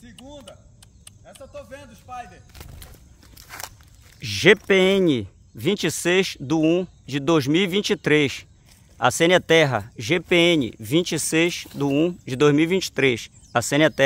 Segunda. Essa eu tô vendo, Spider. GPN 26 do 1 de 2023. A é Terra GPN 26 do 1 de 2023. A é Terra